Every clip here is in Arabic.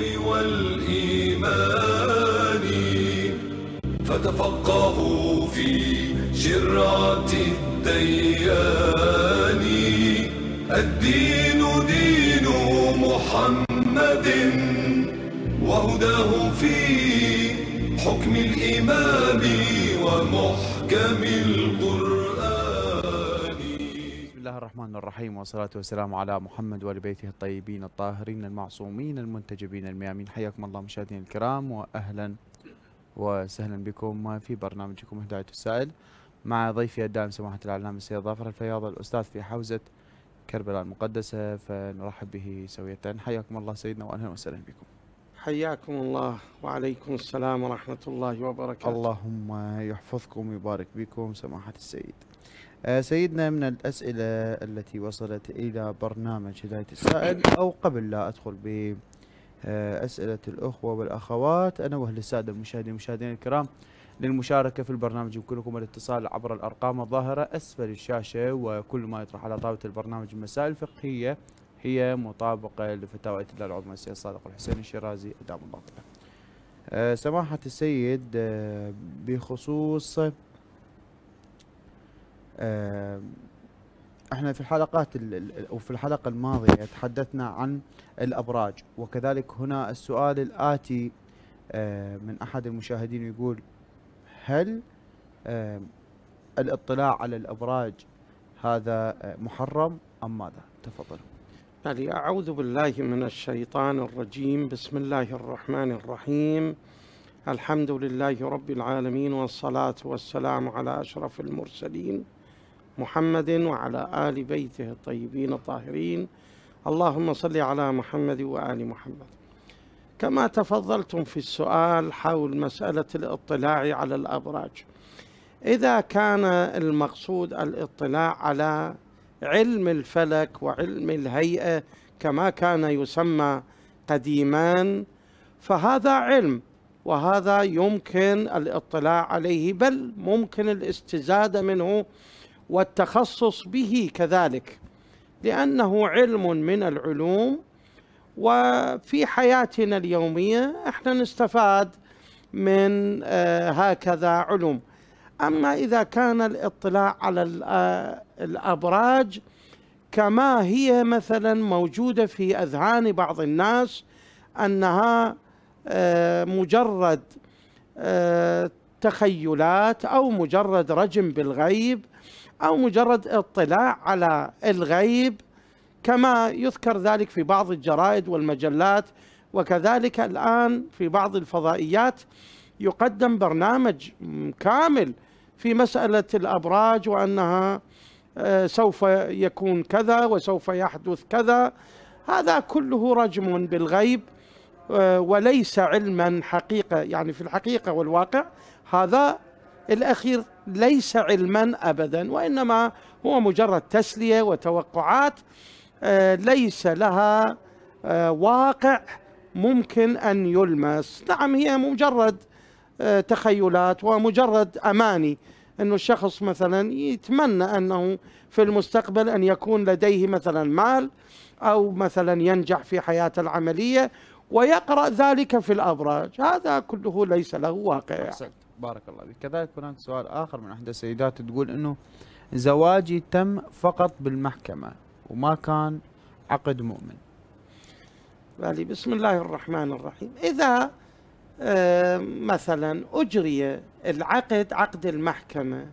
الحق والإيمان فتفقهوا في شرعة الديان الدين دين محمد وهداه في حكم الإمام ومحكم القرآن الله الرحمن الرحيم والصلاة والسلام على محمد وآل بيته الطيبين الطاهرين المعصومين المنتجبين الميامين حياكم الله مشاهدينا الكرام وأهلا وسهلا بكم في برنامجكم هداية السائل مع ضيفي الدائم سماحة الإعلام السيد ظافر الفياض الأستاذ في حوزة كربلاء المقدسة فنرحب به سوية حياكم الله سيدنا وأهلا وسهلا بكم حياكم الله وعليكم السلام ورحمة الله وبركاته اللهم يحفظكم ويبارك بكم سماحة السيد آه، سيدنا من الأسئلة التي وصلت إلى برنامج هداية السائل أو قبل لا أدخل بأسئلة آه، الأخوة والأخوات أنا وأهل السادة المشاهدين المشاهدين الكرام للمشاركة في البرنامج يمكنكم الاتصال عبر الأرقام الظاهرة أسفل الشاشة وكل ما يطرح على طاولة البرنامج مسائل فقهية هي مطابقة لفتاوى الله العظمى السيد صادق الحسين الشيرازي أدام الله آه، سماحة السيد بخصوص آه، احنا في الحلقات او في الحلقه الماضيه تحدثنا عن الابراج وكذلك هنا السؤال الاتي آه، من احد المشاهدين يقول هل آه، الاطلاع على الابراج هذا محرم ام ماذا؟ تفضل. يعني اعوذ بالله من الشيطان الرجيم، بسم الله الرحمن الرحيم. الحمد لله رب العالمين والصلاه والسلام على اشرف المرسلين. محمد وعلى آل بيته الطيبين الطاهرين اللهم صل على محمد وآل محمد كما تفضلتم في السؤال حول مسألة الاطلاع على الأبراج إذا كان المقصود الاطلاع على علم الفلك وعلم الهيئة كما كان يسمى قديما فهذا علم وهذا يمكن الاطلاع عليه بل ممكن الاستزادة منه والتخصص به كذلك لأنه علم من العلوم وفي حياتنا اليومية احنا نستفاد من آه، هكذا علوم أما إذا كان الاطلاع على آه، الأبراج كما هي مثلا موجودة في أذهان بعض الناس أنها آه، مجرد تخيلات أو مجرد رجم بالغيب أو مجرد اطلاع على الغيب كما يذكر ذلك في بعض الجرائد والمجلات وكذلك الآن في بعض الفضائيات يقدم برنامج كامل في مسألة الأبراج وأنها آه، سوف يكون كذا وسوف يحدث كذا هذا كله رجم بالغيب آه، وليس علما حقيقة يعني في الحقيقة والواقع هذا الأخير ليس علما ابدا وانما هو مجرد تسليه وتوقعات آه، ليس لها آه، واقع ممكن ان يلمس، نعم هي مجرد آه، تخيلات ومجرد اماني انه الشخص مثلا يتمنى انه في المستقبل ان يكون لديه مثلا مال او مثلا ينجح في حياته العمليه ويقرا ذلك في الابراج، هذا كله ليس له واقع. أحسن. بارك الله فيك كذلك هناك سؤال آخر من إحدى السيدات تقول أنه زواجي تم فقط بالمحكمة وما كان عقد مؤمن بالي بسم الله الرحمن الرحيم إذا آه، مثلا أجري العقد عقد المحكمة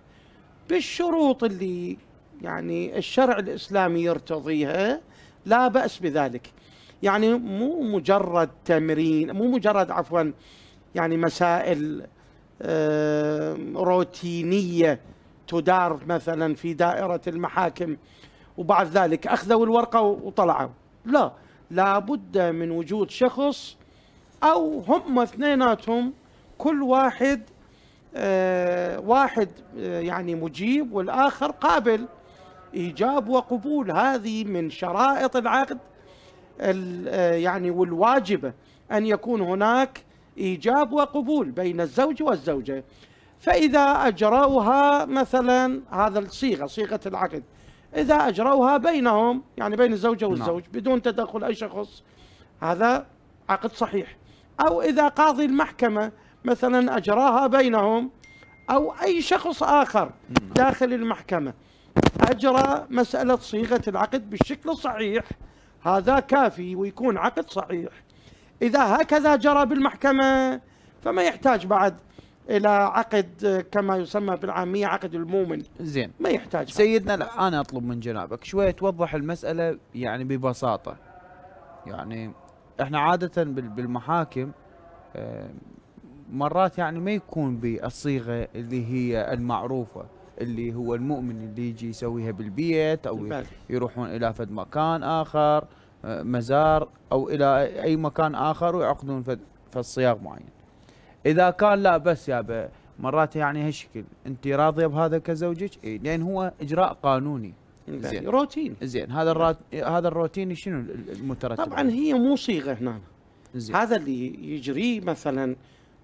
بالشروط اللي يعني الشرع الإسلامي يرتضيها لا بأس بذلك يعني مو مجرد تمرين مو مجرد عفوا يعني مسائل روتينية تدار مثلا في دائرة المحاكم وبعد ذلك أخذوا الورقة وطلعوا لا لابد من وجود شخص أو هم اثنيناتهم كل واحد آه، واحد آه، يعني مجيب والآخر قابل إيجاب وقبول هذه من شرائط العقد آه، يعني والواجبة أن يكون هناك إيجاب وقبول بين الزوج والزوجة فإذا اجروها مثلا هذا الصيغة صيغة العقد إذا اجروها بينهم يعني بين الزوجة نعم. والزوج نعم. بدون تدخل أي شخص هذا عقد صحيح أو إذا قاضي المحكمة مثلا أجراها بينهم أو أي شخص آخر نعم. داخل المحكمة أجرى مسألة صيغة العقد بالشكل الصحيح هذا كافي ويكون عقد صحيح إذا هكذا جرى بالمحكمة فما يحتاج بعد الى عقد كما يسمى بالعاميه عقد المؤمن زين ما يحتاج سيدنا لا انا اطلب من جنابك شويه توضح المساله يعني ببساطه يعني احنا عاده بالمحاكم آه، مرات يعني ما يكون بالصيغه اللي هي المعروفه اللي هو المؤمن اللي يجي يسويها بالبيت او يروحون الى فد مكان اخر مزار او الى اي مكان اخر ويعقدون الصياغ معين اذا كان لا بس يا بي مرات يعني هالشكل انت راضيه بهذا كزوجك اي لان هو اجراء قانوني زين روتين زين هذا الرات... هذا الروتين شنو المترتب طبعا هي مو صيغه هنا زين. هذا اللي يجريه مثلا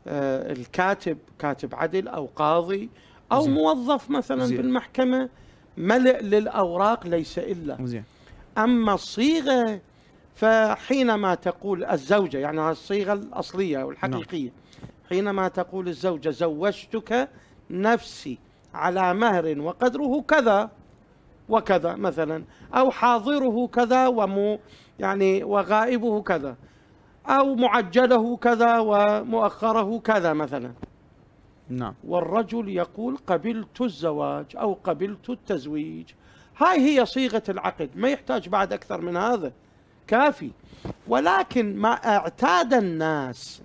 آه الكاتب كاتب عدل او قاضي او زين. موظف مثلا زين. بالمحكمه ملئ للاوراق ليس الا زين. اما الصيغه فحينما تقول الزوجة يعني الصيغة الأصلية والحقيقية نعم. حينما تقول الزوجة زوجتك نفسي على مهر وقدره كذا وكذا مثلا أو حاضره كذا ومو يعني وغائبه كذا أو معجله كذا ومؤخره كذا مثلا نعم والرجل يقول قبلت الزواج أو قبلت التزويج هاي هي صيغة العقد ما يحتاج بعد أكثر من هذا كافي ولكن ما اعتاد الناس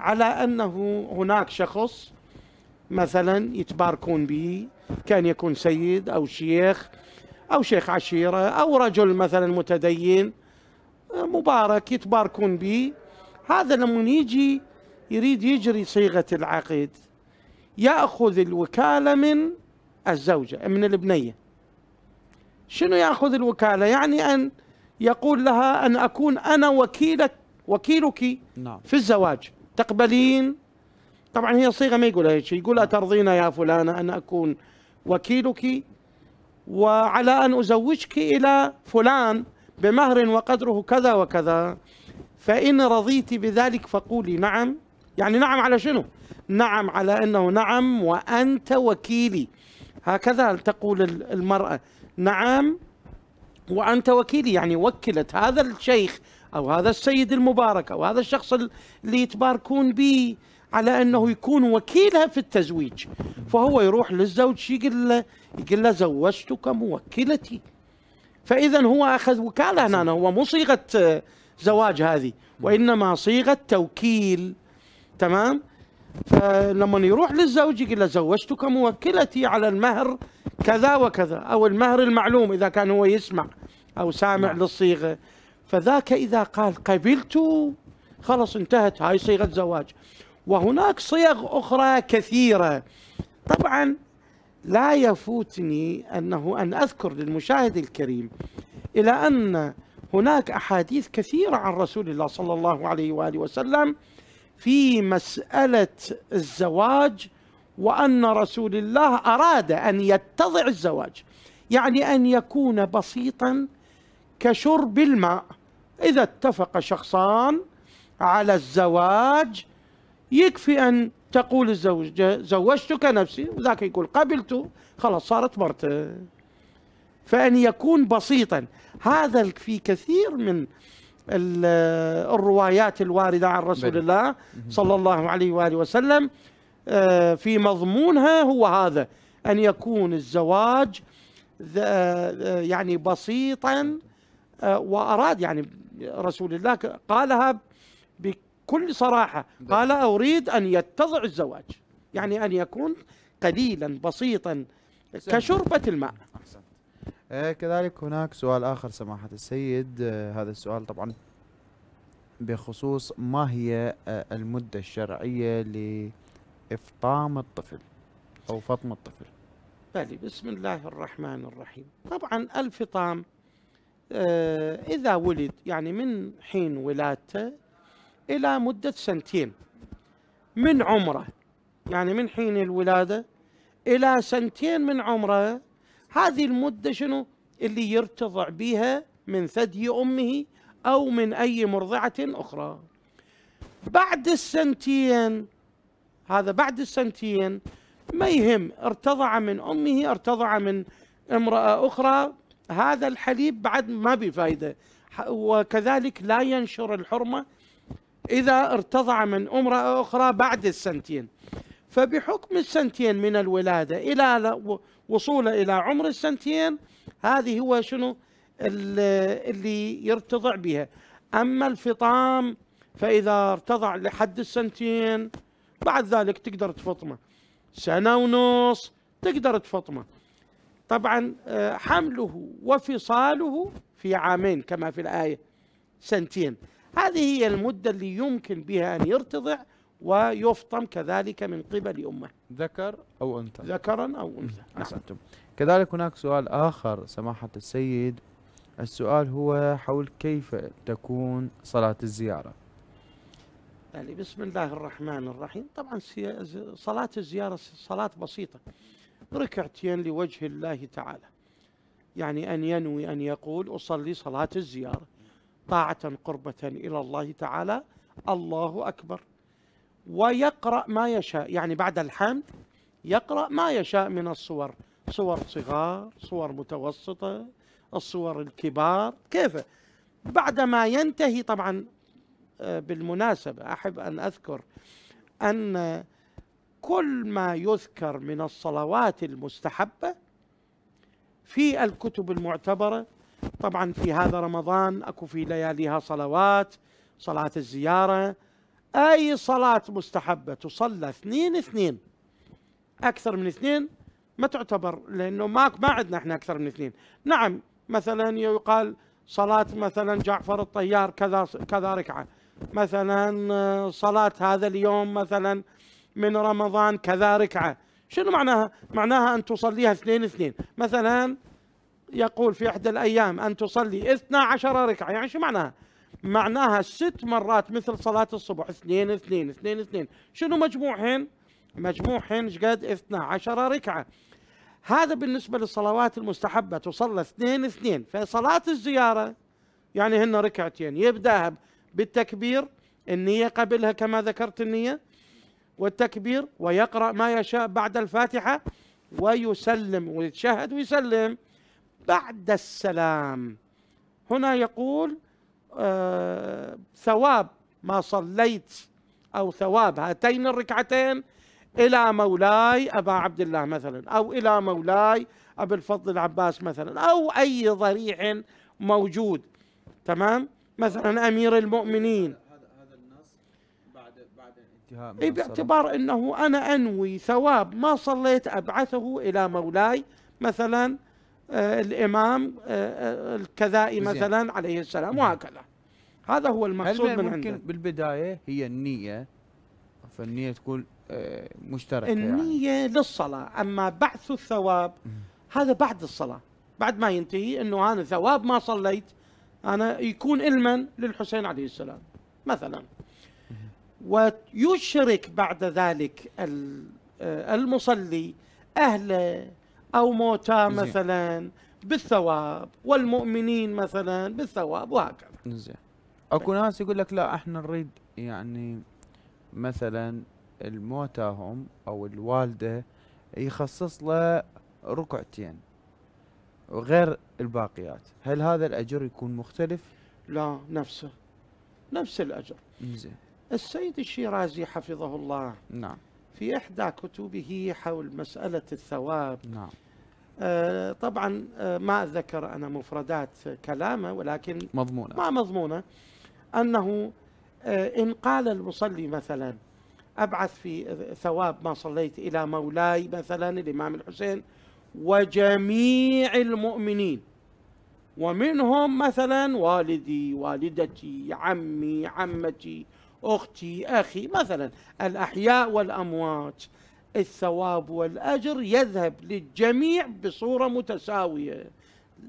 على انه هناك شخص مثلا يتباركون به كان يكون سيد او شيخ او شيخ عشيره او رجل مثلا متدين مبارك يتباركون به هذا لما يجي يريد يجري صيغه العقد ياخذ الوكاله من الزوجه من البنيه شنو ياخذ الوكاله يعني ان يقول لها أن أكون أنا وكيلك وكيلك نعم. في الزواج تقبلين طبعا هي صيغة ما يقولها شيء يقول نعم. أترضين يا فلانة أن أكون وكيلك وعلى أن أزوجك إلى فلان بمهر وقدره كذا وكذا فإن رضيت بذلك فقولي نعم يعني نعم على شنو نعم على أنه نعم وأنت وكيلي هكذا تقول المرأة نعم وأنت وكيلي يعني وكلت هذا الشيخ أو هذا السيد المبارك أو هذا الشخص اللي يتباركون به على أنه يكون وكيلها في التزويج فهو يروح للزوج يقول له يقول له زوجتك موكلتي فإذا هو أخذ وكالة هنا هو مو صيغة زواج هذه وإنما صيغة توكيل تمام فلما يروح للزوج يقول له زوجتك موكلتي على المهر كذا وكذا أو المهر المعلوم إذا كان هو يسمع أو سامع نعم. للصيغة فذاك إذا قال قبلت خلص انتهت هاي صيغة زواج وهناك صيغ أخرى كثيرة طبعا لا يفوتني أنه أن أذكر للمشاهد الكريم إلى أن هناك أحاديث كثيرة عن رسول الله صلى الله عليه وآله وسلم في مسألة الزواج وأن رسول الله أراد أن يتضع الزواج يعني أن يكون بسيطا كشرب الماء إذا اتفق شخصان على الزواج يكفي أن تقول الزوجة زوجتك نفسي وذاك يقول قبلت خلاص صارت مرته فأن يكون بسيطا هذا في كثير من الروايات الواردة عن رسول الله صلى الله عليه وآله وسلم آه، في مضمونها هو هذا أن يكون الزواج آه، آه، يعني بسيطا وأراد يعني رسول الله قالها بكل صراحة قال أريد أن يتضع الزواج يعني أن يكون قليلا بسيطا كشربة الماء كذلك هناك سؤال آخر سماحة السيد هذا السؤال طبعا بخصوص ما هي المدة الشرعية إفطام الطفل أو فطم الطفل بلي بسم الله الرحمن الرحيم طبعا الفطام آه إذا ولد يعني من حين ولادته إلى مدة سنتين من عمره يعني من حين الولادة إلى سنتين من عمره هذه المدة شنو اللي يرتضع بها من ثدي أمه أو من أي مرضعة أخرى بعد السنتين هذا بعد السنتين ما يهم ارتضع من امه ارتضع من امراه اخرى هذا الحليب بعد ما بفائده وكذلك لا ينشر الحرمه اذا ارتضع من امراه اخرى بعد السنتين فبحكم السنتين من الولاده الى وصوله الى عمر السنتين هذه هو شنو اللي يرتضع بها اما الفطام فاذا ارتضع لحد السنتين بعد ذلك تقدر تفطمه سنة ونص تقدر تفطمه طبعا آه، حمله وفصاله في عامين كما في الآية سنتين هذه هي المدة اللي يمكن بها أن يرتضع ويفطم كذلك من قبل أمه ذكر أو أنثى ذكرا أو أنثى نعم. نعم. أحسنتم كذلك هناك سؤال آخر سماحة السيد السؤال هو حول كيف تكون صلاة الزيارة قال يعني بسم الله الرحمن الرحيم طبعا صلاة الزيارة صلاة بسيطة ركعتين لوجه الله تعالى يعني أن ينوي أن يقول أصلي صلاة الزيارة طاعة قربة إلى الله تعالى الله أكبر ويقرأ ما يشاء يعني بعد الحمد يقرأ ما يشاء من الصور صور صغار صور متوسطة الصور الكبار كيف بعدما ينتهي طبعا آه، بالمناسبة أحب أن أذكر أن كل ما يذكر من الصلوات المستحبة في الكتب المعتبرة طبعا في هذا رمضان أكو في لياليها صلوات صلاة الزيارة أي صلاة مستحبة تصلى اثنين اثنين أكثر من اثنين ما تعتبر لأنه ما ما عندنا احنا أكثر من اثنين نعم مثلا يقال صلاة مثلا جعفر الطيار كذا كذا ركعة مثلا آه، صلاة هذا اليوم مثلا من رمضان كذا ركعة شنو معناها؟ معناها أن تصليها اثنين اثنين مثلا يقول في إحدى الأيام أن تصلي اثنا عشر ركعة يعني شو معناها؟ معناها ست مرات مثل صلاة الصبح اثنين اثنين اثنين اثنين شنو مجموعهن؟ مجموعهن قد اثنا عشر ركعة هذا بالنسبة للصلوات المستحبة تصلى اثنين اثنين فصلاة الزيارة يعني هن ركعتين يبدأها بالتكبير النية قبلها كما ذكرت النية والتكبير ويقرأ ما يشاء بعد الفاتحة ويسلم ويتشهد ويسلم بعد السلام هنا يقول آه ثواب ما صليت أو ثواب هاتين الركعتين إلى مولاي أبا عبد الله مثلا أو إلى مولاي أبي الفضل العباس مثلا أو أي ضريح موجود تمام مثلا امير المؤمنين اي باعتبار انه انا انوي ثواب ما صليت ابعثه الى مولاي مثلا آه الامام آه, آه، الكذائي مثلا عليه السلام وهكذا هذا هو المقصود من ممكن عندنا. بالبدايه هي النيه فالنيه تكون آه مشتركه يعني. النيه يعني. للصلاه اما بعث الثواب هذا بعد الصلاه بعد ما ينتهي انه انا ثواب ما صليت أنا يكون علما للحسين عليه السلام مثلا ويشرك بعد ذلك المصلي أهله أو موتى مثلا بالثواب والمؤمنين مثلا بالثواب وهكذا زين اكو ناس يقول لك لا احنا نريد يعني مثلا الموتاهم او الوالده يخصص له ركعتين وغير الباقيات هل هذا الأجر يكون مختلف؟ لا نفسه نفس الأجر زين السيد الشيرازي حفظه الله نعم في إحدى كتبه حول مسألة الثواب نعم آه طبعا آه ما ذكر أنا مفردات كلامه ولكن مضمونة ما مضمونة أنه آه إن قال المصلي مثلا أبعث في ثواب ما صليت إلى مولاي مثلا الإمام الحسين وجميع المؤمنين ومنهم مثلا والدي والدتي عمي عمتي أختي أخي مثلا الأحياء والأموات الثواب والأجر يذهب للجميع بصورة متساوية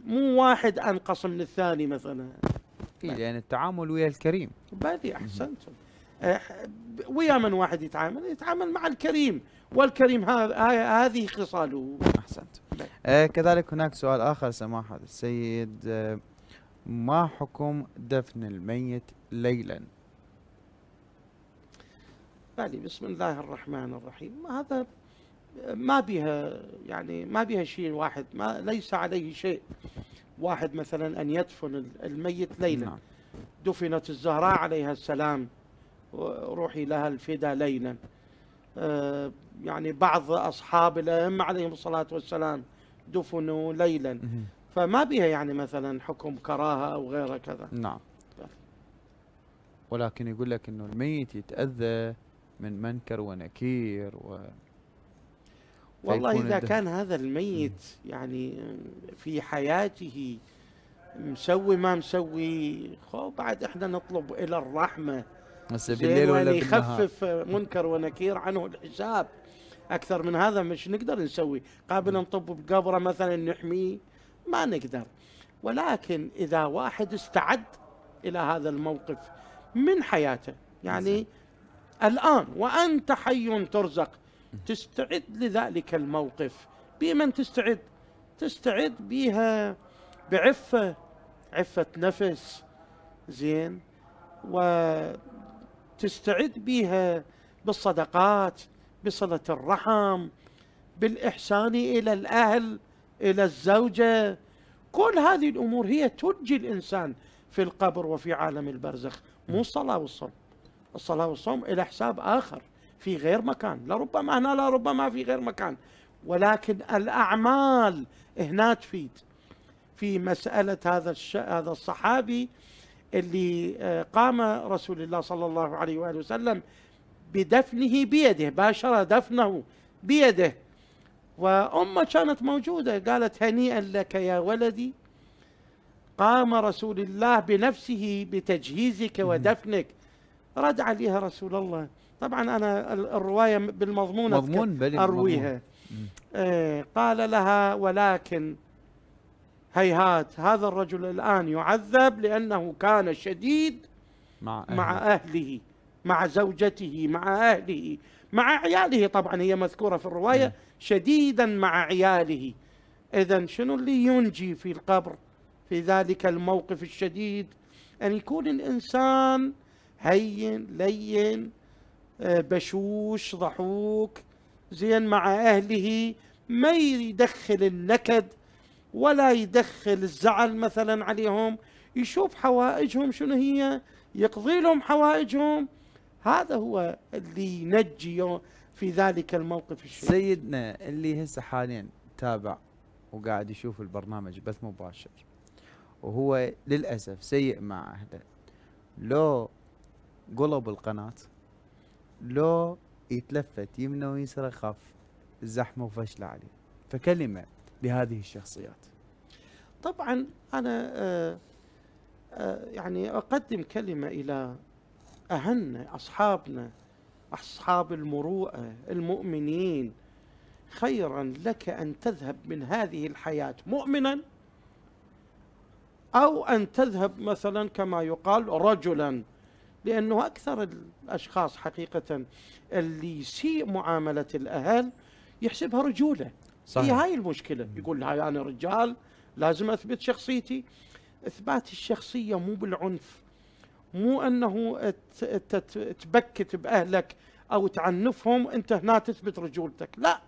مو واحد أنقص من الثاني مثلا إيه، لأن يعني التعامل ويا الكريم بادي أحسنتم ويا من واحد يتعامل يتعامل مع الكريم والكريم هذه خصاله أحسنت آه كذلك هناك سؤال آخر سماحة السيد آه ما حكم دفن الميت ليلا بالي بسم الله الرحمن الرحيم هذا ما بها يعني ما بها شيء واحد ما ليس عليه شيء واحد مثلا أن يدفن الميت ليلا نعم. دفنت الزهراء عليها السلام روحي لها الفدا ليلا يعني بعض أصحاب الأئمة عليهم الصلاة والسلام دفنوا ليلا فما بها يعني مثلا حكم كراهة أو غيره كذا نعم ولكن يقول لك أنه الميت يتأذى من منكر ونكير و والله إذا كان هذا الميت يعني في حياته مسوي ما مسوي خو بعد احنا نطلب الى الرحمه بس بالليل ولا يعني بالنهار يخفف منكر ونكير عنه الحساب اكثر من هذا مش نقدر نسوي قابل نطب بقبره مثلا نحميه ما نقدر ولكن اذا واحد استعد الى هذا الموقف من حياته يعني الان وانت حي ترزق تستعد لذلك الموقف بمن تستعد تستعد بها بعفه عفه نفس زين و تستعد بها بالصدقات بصلة الرحم بالإحسان إلى الأهل إلى الزوجة كل هذه الأمور هي تنجي الإنسان في القبر وفي عالم البرزخ مو الصلاة والصوم الصلاة والصوم إلى حساب آخر في غير مكان لربما هنا لربما في غير مكان ولكن الأعمال هنا تفيد في مسألة هذا الش... هذا الصحابي اللي آه، قام رسول الله صلى الله عليه واله وسلم بدفنه بيده باشر دفنه بيده وامه كانت موجوده قالت هنيئا لك يا ولدي قام رسول الله بنفسه بتجهيزك ودفنك رد عليها رسول الله طبعا انا الروايه بالمضمون مضمون ارويها مضمون. آه قال لها ولكن هيهات هذا الرجل الآن يعذب لأنه كان شديد مع أهله, مع أهله مع زوجته مع أهله مع عياله طبعا هي مذكورة في الرواية نعم. شديدا مع عياله إذا شنو اللي ينجي في القبر في ذلك الموقف الشديد أن يكون الإنسان هين لين آه، بشوش ضحوك زين مع أهله ما يدخل النكد ولا يدخل الزعل مثلا عليهم يشوف حوائجهم شنو هي يقضي لهم حوائجهم هذا هو اللي ينجي في ذلك الموقف الشيء سيدنا اللي هسه حاليا تابع وقاعد يشوف البرنامج بث مباشر وهو للاسف سيء مع اهله لو قلب القناه لو يتلفت يمنى ويسرى خاف الزحمه وفشله عليه فكلمه لهذه الشخصيات طبعا أنا آآ آه، آآ آه، يعني أقدم كلمة إلى أهلنا أصحابنا أصحاب المروءة المؤمنين خيرا لك أن تذهب من هذه الحياة مؤمنا أو أن تذهب مثلا كما يقال رجلا لأنه أكثر الأشخاص حقيقة اللي يسيء معاملة الأهل يحسبها رجولة صحيح. هي هاي المشكله يقول هاي انا رجال لازم اثبت شخصيتي اثبات الشخصيه مو بالعنف مو انه تبكت باهلك او تعنفهم انت هنا تثبت رجولتك لا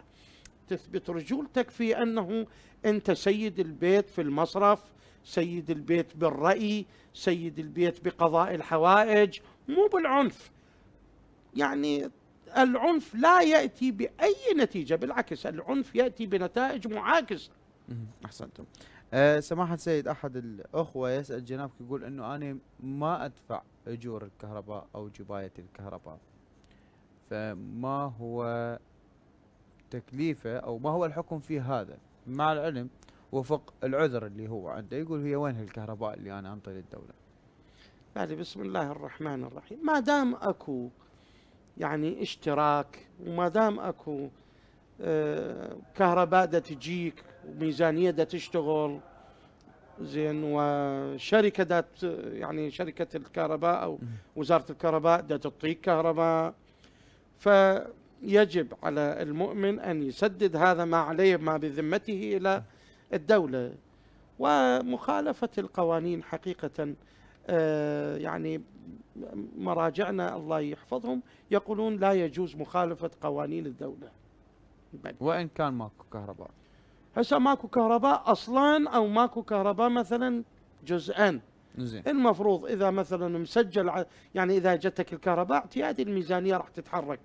تثبت رجولتك في انه انت سيد البيت في المصرف سيد البيت بالراي سيد البيت بقضاء الحوائج مو بالعنف يعني العنف لا ياتي باي نتيجه بالعكس العنف ياتي بنتائج معاكسه احسنتم أه سماحة سيد أحد الأخوة يسأل جنابك يقول أنه أنا ما أدفع أجور الكهرباء أو جباية الكهرباء فما هو تكليفه أو ما هو الحكم في هذا مع العلم وفق العذر اللي هو عنده يقول هي وين الكهرباء اللي أنا أنطي للدولة يعني بسم الله الرحمن الرحيم ما دام أكو آه يعني اشتراك وما دام اكو آه، كهرباء دا تجيك وميزانيه دا تشتغل زين وشركه دا يعني شركه الكهرباء او وزاره الكهرباء دا تعطيك كهرباء فيجب على المؤمن ان يسدد هذا ما عليه ما بذمته الى الدوله ومخالفه القوانين حقيقه آه، يعني مراجعنا الله يحفظهم يقولون لا يجوز مخالفة قوانين الدولة وإن كان ماكو كهرباء هسه ماكو كهرباء أصلا أو ماكو كهرباء مثلا جزءا زين. المفروض إذا مثلا مسجل يعني إذا جتك الكهرباء اعتيادي الميزانية راح تتحرك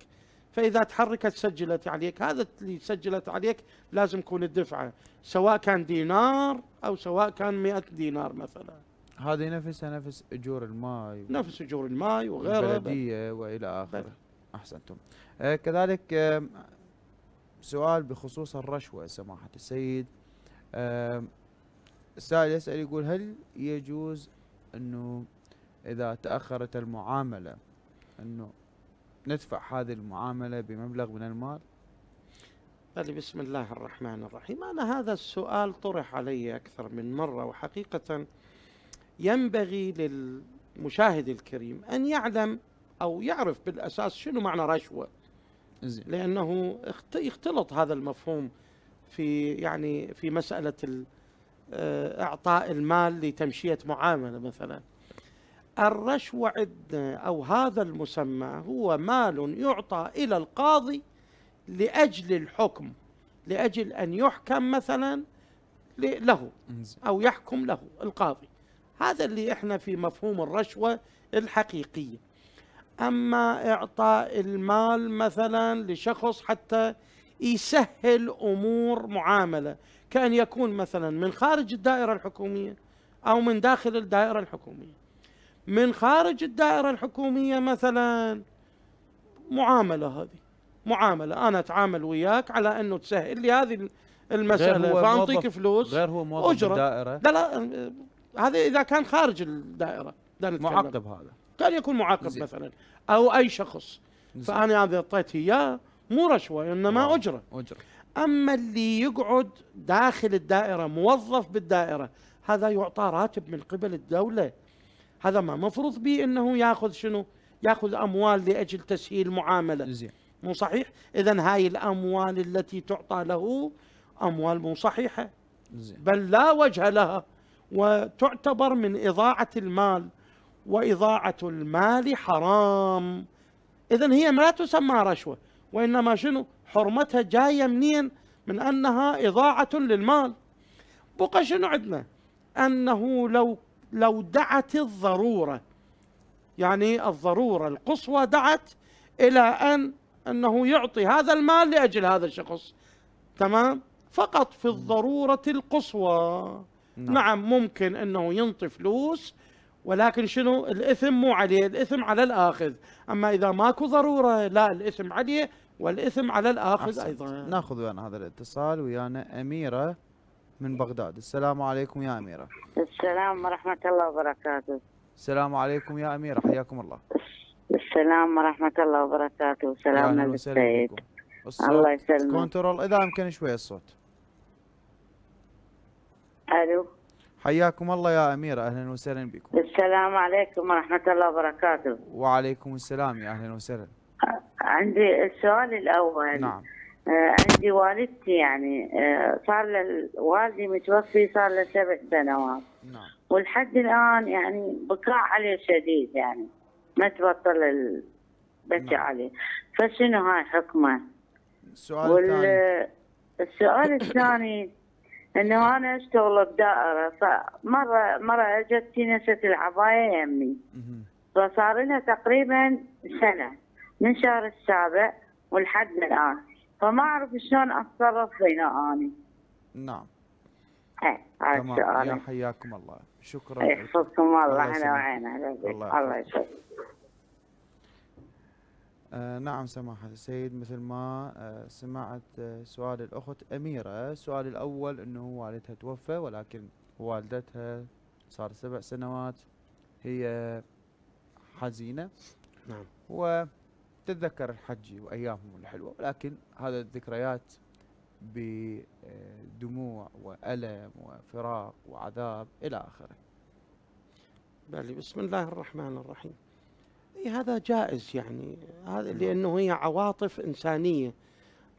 فإذا تحركت سجلت عليك هذا اللي سجلت عليك لازم يكون الدفعة سواء كان دينار أو سواء كان مئة دينار مثلا هذه نفسها نفس اجور الماي نفس اجور الماي وغيرها البلديه والى اخره احسنتم آه كذلك آه سؤال بخصوص الرشوه سماحه السيد آه السائل يسال يقول هل يجوز انه اذا تاخرت المعامله انه ندفع هذه المعامله بمبلغ من المال قال بسم الله الرحمن الرحيم أنا هذا السؤال طرح علي أكثر من مرة وحقيقة ينبغي للمشاهد الكريم أن يعلم أو يعرف بالأساس شنو معنى رشوة لأنه يختلط هذا المفهوم في يعني في مسألة آه، إعطاء المال لتمشية معاملة مثلا الرشوة عندنا أو هذا المسمى هو مال يعطى إلى القاضي لأجل الحكم لأجل أن يحكم مثلا له أو يحكم له القاضي هذا اللي احنا في مفهوم الرشوة الحقيقية أما إعطاء المال مثلا لشخص حتى يسهل أمور معاملة كأن يكون مثلا من خارج الدائرة الحكومية أو من داخل الدائرة الحكومية من خارج الدائرة الحكومية مثلا معاملة هذه معاملة أنا أتعامل وياك على أنه تسهل لي هذه المسألة فأعطيك فلوس غير هو موظف أجرة الدائرة لا لا هذا اذا كان خارج الدائره معاقب هذا كان يكون معاقب مثلا او اي شخص فانا اذا اعطيته اياه مو رشوه انما اجره اجره اما اللي يقعد داخل الدائره موظف بالدائره هذا يعطى راتب من قبل الدوله هذا ما مفروض به انه ياخذ شنو؟ ياخذ اموال لاجل تسهيل معامله زين مو صحيح؟ اذا هاي الاموال التي تعطى له اموال مو صحيحه زين بل لا وجه لها وتعتبر من إضاعة المال وإضاعة المال حرام إذا هي ما تسمى رشوة وإنما شنو حرمتها جاية منين من أنها إضاعة للمال بقى شنو عندنا أنه لو لو دعت الضرورة يعني الضرورة القصوى دعت إلى أن أنه يعطي هذا المال لأجل هذا الشخص تمام فقط في الضرورة القصوى نعم. نعم ممكن انه ينطي فلوس ولكن شنو الاثم مو عليه الاثم على الاخذ اما اذا ماكو ضروره لا الاثم عليه والاثم على الاخذ أحسن. ايضا ناخذ ويانا هذا الاتصال ويانا اميره من بغداد السلام عليكم يا اميره السلام ورحمه الله وبركاته السلام عليكم يا اميره حياكم الله السلام ورحمه الله وبركاته سلامنا عليكم الله يسلمك كنترول اذا امكن شويه الصوت الو حياكم الله يا أميرة أهلا وسهلا بكم السلام عليكم ورحمة الله وبركاته وعليكم السلام يا أهلا وسهلا عندي السؤال الأول نعم آه، عندي والدتي يعني آه، صار والدي متوفي صار له سبع سنوات نعم ولحد الآن يعني بكاء عليه شديد يعني ما تبطل البكي نعم. عليه فشنو هاي حكمه؟ السؤال الثاني السؤال الثاني انه انا اشتغل بدائره فمره مره اجت نسة العبايه يمي فصار لها تقريبا سنه من شهر السابع ولحد الان فما اعرف شلون اتصرف فينا اني نعم إيه، تمام يا حياكم الله شكرا يحفظكم إيه، الله احنا وعينا الله يحفظكم آه، نعم سماحة السيد مثل ما آه، سمعت آه، سؤال الأخت أميرة السؤال الأول أنه والدها توفى ولكن والدتها صار سبع سنوات هي حزينة نعم وتتذكر الحجي وأيامهم الحلوة ولكن هذا الذكريات بدموع وألم وفراق وعذاب إلى آخره بسم الله الرحمن الرحيم إيه، هذا جائز يعني هذا نعم. لانه هي عواطف انسانيه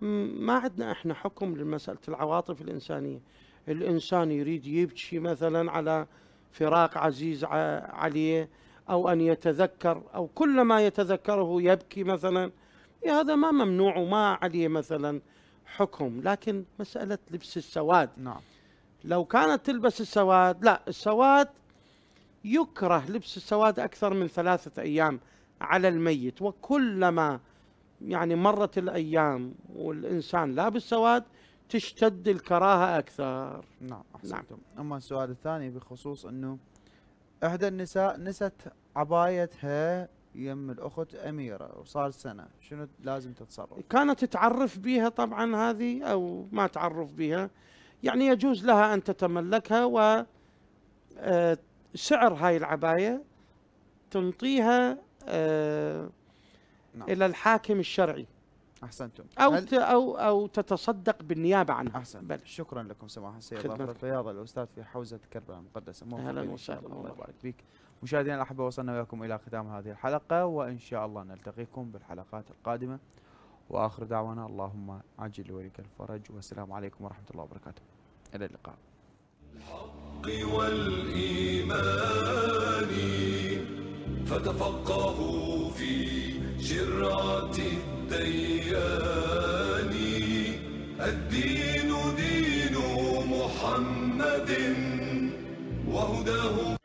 ما عندنا احنا حكم لمساله العواطف الانسانيه الانسان يريد يبكي مثلا على فراق عزيز عليه او ان يتذكر او كل ما يتذكره يبكي مثلا إيه، هذا ما ممنوع وما عليه مثلا حكم لكن مساله لبس السواد نعم لو كانت تلبس السواد لا السواد يكره لبس السواد أكثر من ثلاثة أيام على الميت وكلما يعني مرت الأيام والإنسان لابس سواد تشتد الكراهة أكثر نعم أحسنتم نعم. أما السؤال الثاني بخصوص أنه إحدى النساء نست عبايتها يم الأخت أميرة وصار سنة شنو لازم تتصرف كانت تعرف بها طبعا هذه أو ما تعرف بها يعني يجوز لها أن تتملكها و آه، سعر هاي العباية تنطيها آه نعم. إلى الحاكم الشرعي احسنتم او او او تتصدق بالنيابه عنها احسن بل. شكرا لكم سماحه السيد ظافر الفياض الاستاذ في حوزه كربلاء المقدسه اهلا وسهلا الله يبارك فيك مشاهدينا الاحبه وصلنا وياكم الى ختام هذه الحلقه وان شاء الله نلتقيكم بالحلقات القادمه واخر دعوانا اللهم عجل وليك الفرج والسلام عليكم ورحمه الله وبركاته الى اللقاء الحب الحق والإيمان فتفقهوا في شرعة الديان الدين دين محمد وهداه